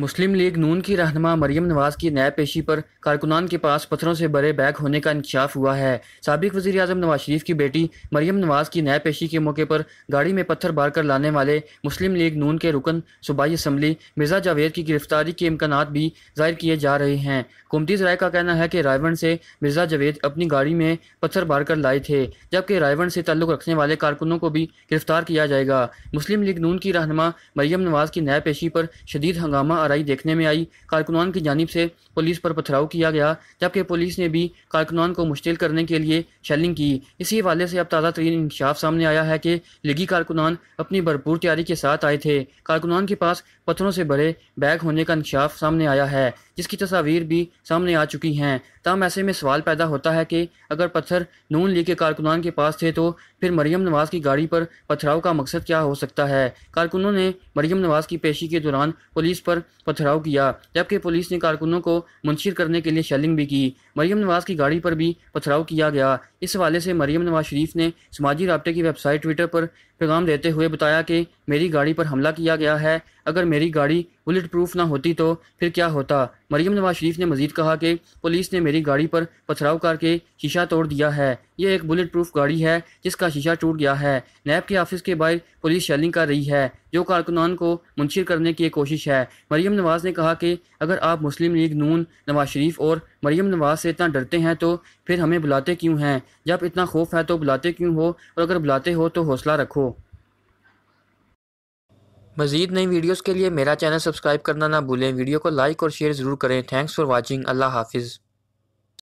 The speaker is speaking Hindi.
मुस्लिम लीग नून की रहनमा मरियम नवाज़ की नए पेशी पर कारकुनान के पास पत्थरों से भरे बैग होने का इंकशाफ हुआ है सबक वजी अजम नवाज शरीफ की बेटी मरियम नवाज़ की नए पेशी के मौके पर गाड़ी में पत्थर बार कर लाने वाले मुस्लिम लीग नून के रुकन सूबाई असम्बली मिर्ज़ा जावेद की गिरफ्तारी के इम्कान भी जाहिर किए जा रहे हैं कुमती राय का कहना है कि रायवण से मिर्ज़ा जावेद अपनी गाड़ी में पत्थर बार कर लाए थे जबकि रायवण से ताल्लुक़ रखने वाले कारकुनों को भी गिरफ्तार किया जाएगा मुस्लिम लीग नून की रहनमा मरियम नवाज़ की नए पेशी पर शदीद हंगामा आरई देखने में आई कारकुनान की जानब से पुलिस पर पथराव किया गया जबकि पुलिस ने भी कारकुनान को मुश्तिल करने के लिए शेलिंग की इसी हवाले से अब ताज़ा तरीन इंकशाफ सामने आया है कि लिगी कारकुनान अपनी भरपूर तैयारी के साथ आए थे कारकुनान के पास पत्थरों से भरे बैग होने का इंकशाफ सामने आया है जिसकी तस्वीर भी सामने आ चुकी हैं तमाम ऐसे में सवाल पैदा होता है कि अगर पत्थर नून ली के कारकुनान के पास थे तो फिर मरियम नवाज की गाड़ी पर पथराव का मकसद क्या हो सकता है कारकुनों ने मरियम नवाज की पेशी के दौरान पुलिस पर पथराव किया जबकि पुलिस ने कारकुनों को मुंशिर करने के लिए शेलिंग भी की मरियम नवाज की गाड़ी पर भी पथराव किया गया इस हवाले से मरियम नवाज शरीफ ने समाजी रबे की वेबसाइट ट्विटर पर पैगाम देते हुए बताया कि मेरी गाड़ी पर हमला किया गया है अगर मेरी गाड़ी बुलेट प्रूफ ना होती तो फिर क्या होता मरियम नवाज शरीफ ने मजीद कहा कि पुलिस ने मेरी गाड़ी पर पथराव करके शीशा तोड़ दिया है यह एक बुलेट प्रूफ गाड़ी है जिसका शीशा टूट गया है नैब के ऑफिस के बाहर पुलिस शेलिंग कर रही है जो कारकुनान को मुंशिर करने की कोशिश है मरीम नवाज़ ने कहा कि अगर आप मुस्लिम लीग नून नवाज शरीफ और मरीम नवाज से इतना डरते हैं तो फिर हमें बुलाते क्यों हैं जब इतना खौफ है तो बुलाते क्यों हो और अगर बुलाते हो तो हौसला रखो मजीद नई वीडियोज़ के लिए मेरा चैनल सब्सक्राइब करना ना भूलें वीडियो को लाइक और शेयर ज़रूर करें थैंक्स फॉर वॉचिंग अल्लाह हाफिज़